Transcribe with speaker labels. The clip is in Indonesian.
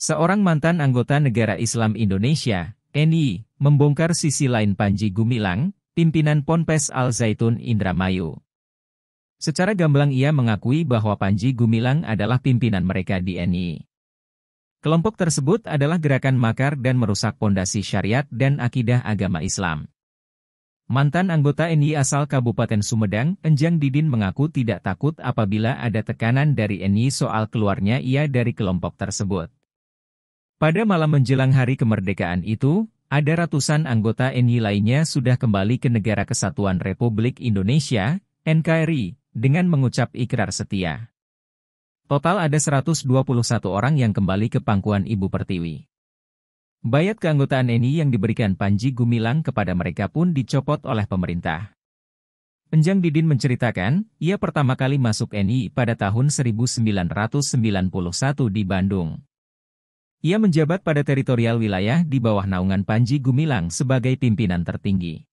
Speaker 1: Seorang mantan anggota negara Islam Indonesia, NI, membongkar sisi lain Panji Gumilang, pimpinan Ponpes Al Zaitun Indramayu. Secara gamblang ia mengakui bahwa Panji Gumilang adalah pimpinan mereka di NI. Kelompok tersebut adalah gerakan makar dan merusak pondasi syariat dan akidah agama Islam. Mantan anggota NI asal Kabupaten Sumedang, Enjang Didin mengaku tidak takut apabila ada tekanan dari NI soal keluarnya ia dari kelompok tersebut. Pada malam menjelang hari kemerdekaan itu, ada ratusan anggota NI lainnya sudah kembali ke Negara Kesatuan Republik Indonesia, NKRI, dengan mengucap ikrar setia. Total ada 121 orang yang kembali ke pangkuan Ibu Pertiwi. Bayat keanggotaan NI yang diberikan Panji Gumilang kepada mereka pun dicopot oleh pemerintah. Penjang Didin menceritakan, ia pertama kali masuk NI pada tahun 1991 di Bandung. Ia menjabat pada teritorial wilayah di bawah naungan Panji Gumilang sebagai pimpinan tertinggi.